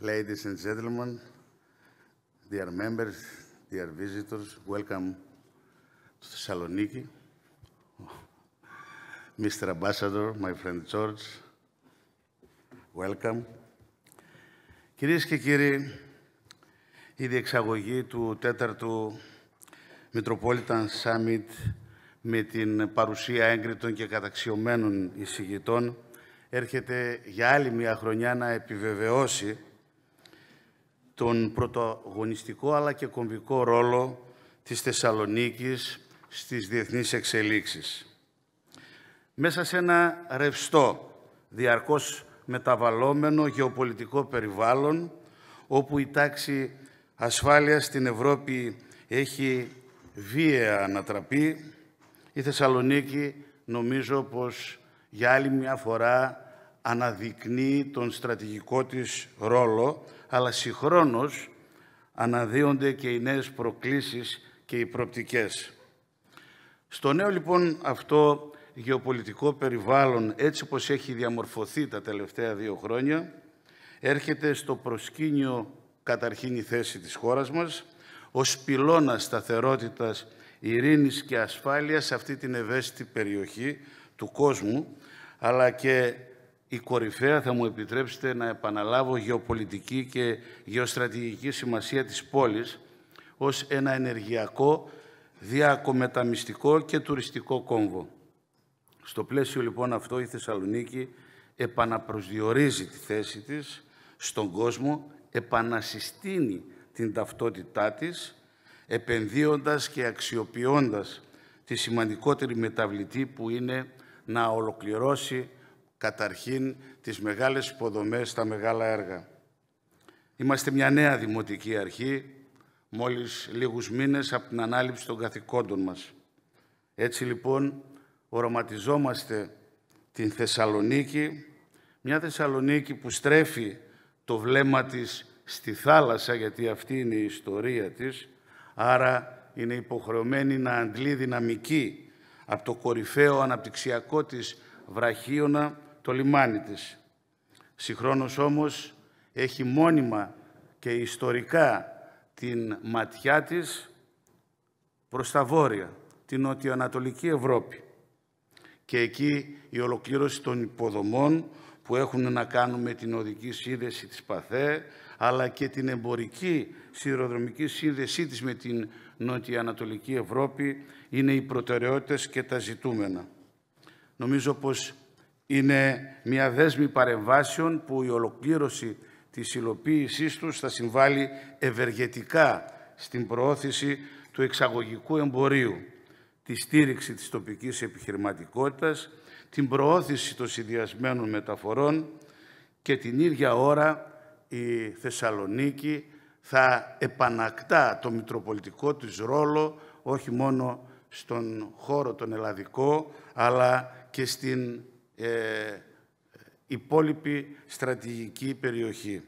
Ladies and gentlemen, dear members, dear visitors, welcome to Thessaloniki. Mr. Ambassador, my friend George, welcome. Κυρίες και κύριοι, η διεξαγωγή του 4ου Metropolitan Summit με την παρουσία έγκριτων και καταξιωμένων εισηγητών έρχεται για άλλη μια χρονιά να επιβεβαιώσει τον πρωταγωνιστικό αλλά και κομβικό ρόλο της Θεσσαλονίκης στις διεθνείς εξελίξεις. Μέσα σε ένα ρευστό, διαρκώς μεταβαλλόμενο γεωπολιτικό περιβάλλον, όπου η τάξη ασφάλειας στην Ευρώπη έχει βίαια ανατραπεί, η Θεσσαλονίκη νομίζω πως για άλλη μια φορά αναδεικνύει τον στρατηγικό της ρόλο αλλά συγχρόνως αναδύονται και οι νέες προκλήσεις και οι προπτικές. Στο νέο λοιπόν αυτό γεωπολιτικό περιβάλλον, έτσι όπως έχει διαμορφωθεί τα τελευταία δύο χρόνια, έρχεται στο προσκήνιο καταρχήν η θέση της χώρας μας, ως πυλώνα σταθερότητας, ειρήνης και ασφάλειας σε αυτή την ευαίσθητη περιοχή του κόσμου, αλλά και η κορυφαία, θα μου επιτρέψετε να επαναλάβω, γεωπολιτική και γεωστρατηγική σημασία της πόλης ως ένα ενεργειακό, διακομεταμιστικό και τουριστικό κόμβο. Στο πλαίσιο λοιπόν αυτό η Θεσσαλονίκη επαναπροσδιορίζει τη θέση της στον κόσμο, επανασυστήνει την ταυτότητά της, επενδύοντας και αξιοποιώντας τη σημαντικότερη μεταβλητή που είναι να ολοκληρώσει καταρχήν τις μεγάλες υποδομές στα μεγάλα έργα. Είμαστε μια νέα δημοτική αρχή, μόλις λίγους μήνες από την ανάληψη των καθηκόντων μας. Έτσι λοιπόν οραματιζόμαστε την Θεσσαλονίκη, μια Θεσσαλονίκη που στρέφει το βλέμμα της στη θάλασσα, γιατί αυτή είναι η ιστορία της, άρα είναι υποχρεωμένη να αντλεί δυναμική από το κορυφαίο αναπτυξιακό της βραχίωνα το λιμάνι της. Συγχρόνως όμως έχει μόνιμα και ιστορικά την ματιά της προς τα βόρεια, την νοτιοανατολική Ευρώπη. Και εκεί η ολοκλήρωση των υποδομών που έχουν να κάνουν με την οδική σύνδεση της Παθέ, αλλά και την εμπορική σιδηροδρομική σύνδεσή της με την νοτιοανατολική Ευρώπη είναι οι προτεραιότητες και τα ζητούμενα. Νομίζω πως είναι μια δέσμη παρεμβάσεων που η ολοκλήρωση της υλοποίησής τους θα συμβάλλει ευεργετικά στην προώθηση του εξαγωγικού εμπορίου, τη στήριξη της τοπικής επιχειρηματικότητας, την προώθηση των συνδυασμένων μεταφορών και την ίδια ώρα η Θεσσαλονίκη θα επανακτά το μητροπολιτικό της ρόλο όχι μόνο στον χώρο τον ελλαδικό αλλά και στην ε, υπόλοιπη στρατηγική περιοχή.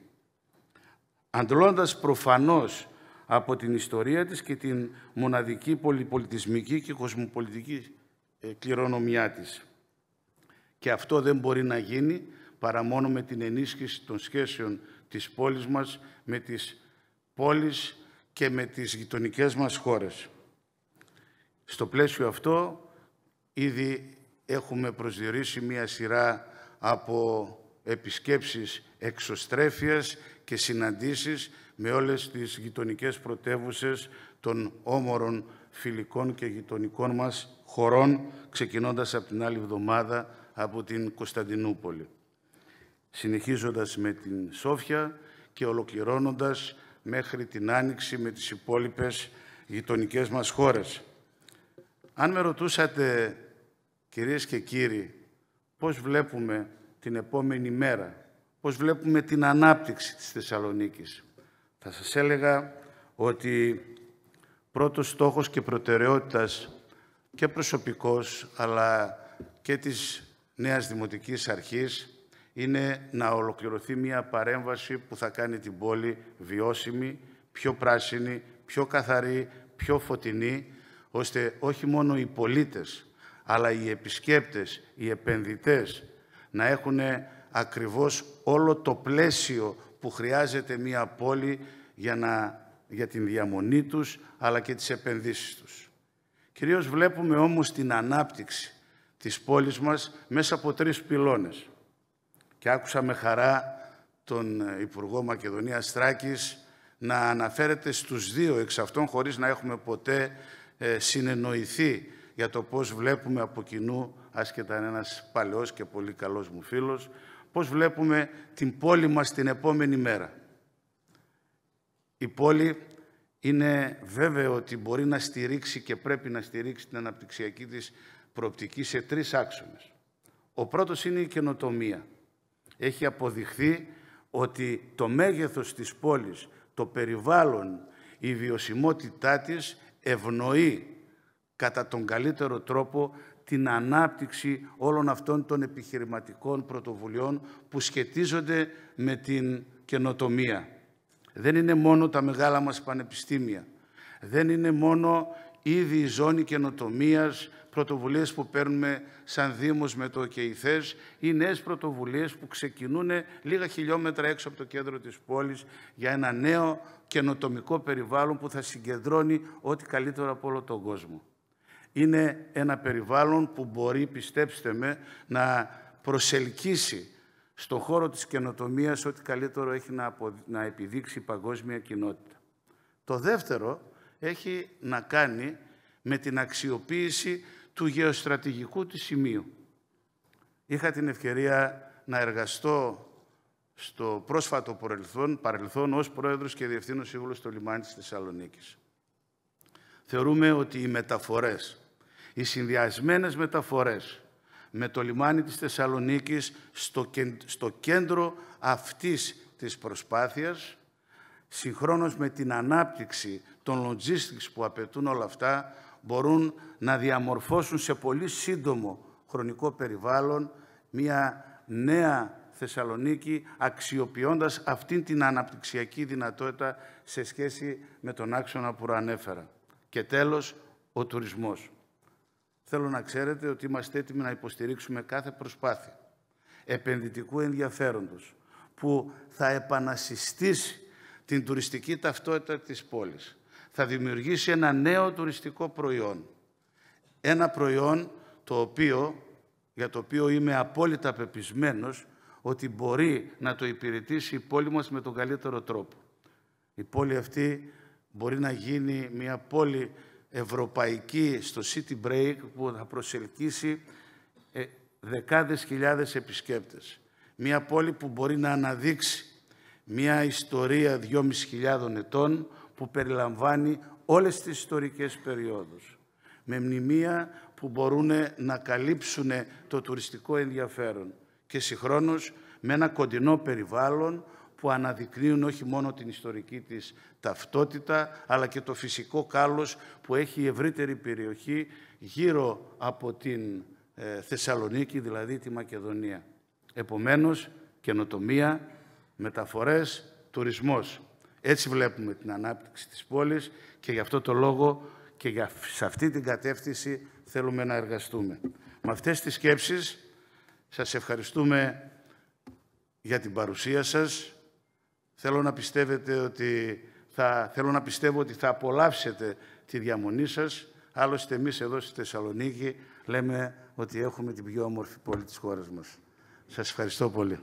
Αντλώντας προφανώς από την ιστορία της και την μοναδική πολυπολιτισμική και κοσμοπολιτική ε, κληρονομιά της. Και αυτό δεν μπορεί να γίνει παρά μόνο με την ενίσχυση των σχέσεων της πόλης μας, με τις πόλεις και με τις γειτονικές μας χώρες. Στο πλαίσιο αυτό, ήδη έχουμε προσδιορίσει μία σειρά από επισκέψεις εξωστρέφειας και συναντήσεις με όλες τις γειτονικές πρωτεύουσες των όμορων φιλικών και γειτονικών μας χωρών, ξεκινώντας από την άλλη εβδομάδα από την Κωνσταντινούπολη. Συνεχίζοντας με την Σόφια και ολοκληρώνοντας μέχρι την Άνοιξη με τις υπόλοιπες γειτονικές μας χώρες. Αν με ρωτούσατε Κυρίες και κύριοι, πώς βλέπουμε την επόμενη μέρα, πώς βλέπουμε την ανάπτυξη της Θεσσαλονίκης. Θα σας έλεγα ότι πρώτος στόχος και προτεραιότητας και προσωπικός, αλλά και της νέας Δημοτικής Αρχής είναι να ολοκληρωθεί μια παρέμβαση που θα κάνει την πόλη βιώσιμη, πιο πράσινη, πιο καθαρή, πιο φωτεινή, ώστε όχι μόνο οι πολίτες αλλά οι επισκέπτες, οι επενδυτές να έχουν ακριβώς όλο το πλαίσιο που χρειάζεται μια πόλη για, να, για την διαμονή τους, αλλά και τις επενδύσεις τους. Κυρίως βλέπουμε όμως την ανάπτυξη της πόλης μας μέσα από τρεις πυλώνες. Και άκουσα με χαρά τον Υπουργό Μακεδονίας Στράκης να αναφέρεται στους δύο εξ αυτών χωρίς να έχουμε ποτέ ε, συνεννοηθεί για το πώς βλέπουμε από κοινού, άσχετα ένας παλαιός και πολύ καλός μου φίλος, πώς βλέπουμε την πόλη μας την επόμενη μέρα. Η πόλη είναι βέβαιο ότι μπορεί να στηρίξει και πρέπει να στηρίξει την αναπτυξιακή της προοπτική σε τρεις άξονες. Ο πρώτος είναι η καινοτομία. Έχει αποδειχθεί ότι το μέγεθος της πόλης, το περιβάλλον, η βιωσιμότητά της ευνοεί κατά τον καλύτερο τρόπο την ανάπτυξη όλων αυτών των επιχειρηματικών πρωτοβουλειών που σχετίζονται με την καινοτομία. Δεν είναι μόνο τα μεγάλα μας πανεπιστήμια. Δεν είναι μόνο ήδη η ζώνη καινοτομίας, πρωτοβουλίες που παίρνουμε σαν Δήμος με το ΟΚΕΙΘΕΣ ή νέες πρωτοβουλίες που ξεκινούν λίγα χιλιόμετρα έξω από το κέντρο της πόλης για ένα νέο καινοτομικό περιβάλλον που θα συγκεντρώνει ό,τι καλύτερο από όλο τον κόσμο είναι ένα περιβάλλον που μπορεί, πιστέψτε με, να προσελκύσει στον χώρο της καινοτομίας ό,τι καλύτερο έχει να, να επιδείξει η παγκόσμια κοινότητα. Το δεύτερο έχει να κάνει με την αξιοποίηση του γεωστρατηγικού της σημείου. Είχα την ευκαιρία να εργαστώ στο πρόσφατο παρελθόν, παρελθόν ως πρόεδρος και διευθύνων σύμβουλος στο λιμάνι της Θεσσαλονίκης θεωρούμε ότι οι μεταφορές, οι συνδυασμένες μεταφορές με το λιμάνι της Θεσσαλονίκης στο κέντρο αυτής της προσπάθειας, συγχρόνως με την ανάπτυξη των logistics που απαιτούν όλα αυτά, μπορούν να διαμορφώσουν σε πολύ σύντομο χρονικό περιβάλλον μια νέα Θεσσαλονίκη αξιοποιώντας αυτήν την αναπτυξιακή δυνατότητα σε σχέση με τον άξονα που ανέφερα. Και τέλος, ο τουρισμός. Θέλω να ξέρετε ότι είμαστε έτοιμοι να υποστηρίξουμε κάθε προσπάθεια επενδυτικού ενδιαφέροντος που θα επανασυστήσει την τουριστική ταυτότητα της πόλης. Θα δημιουργήσει ένα νέο τουριστικό προϊόν. Ένα προϊόν το οποίο, για το οποίο είμαι απόλυτα πεπισμένος ότι μπορεί να το υπηρετήσει η πόλη μας με τον καλύτερο τρόπο. Η πόλη αυτή Μπορεί να γίνει μια πόλη ευρωπαϊκή στο City Break που θα προσελκύσει ε, δεκάδες χιλιάδες επισκέπτες. Μια πόλη που μπορεί να αναδείξει μια ιστορία 2.500 ετών που περιλαμβάνει όλες τις ιστορικές περιόδους. Με μνημεία που μπορούν να καλύψουν το τουριστικό ενδιαφέρον και συγχρόνως με ένα κοντινό περιβάλλον που αναδεικνύουν όχι μόνο την ιστορική της ταυτότητα, αλλά και το φυσικό κάλος που έχει η ευρύτερη περιοχή γύρω από την ε, Θεσσαλονίκη, δηλαδή τη Μακεδονία. Επομένως, καινοτομία, μεταφορές, τουρισμός. Έτσι βλέπουμε την ανάπτυξη της πόλης και γι' αυτό το λόγο και για, σε αυτή την κατεύθυνση θέλουμε να εργαστούμε. Με αυτές τις σκέψεις σας ευχαριστούμε για την παρουσία σας. Θέλω να, πιστεύετε ότι θα, θέλω να πιστεύω ότι θα απολαύσετε τη διαμονή σας. Άλλωστε, εμείς εδώ στη Θεσσαλονίκη λέμε ότι έχουμε την πιο όμορφη πόλη της χώρας μας. Σας ευχαριστώ πολύ.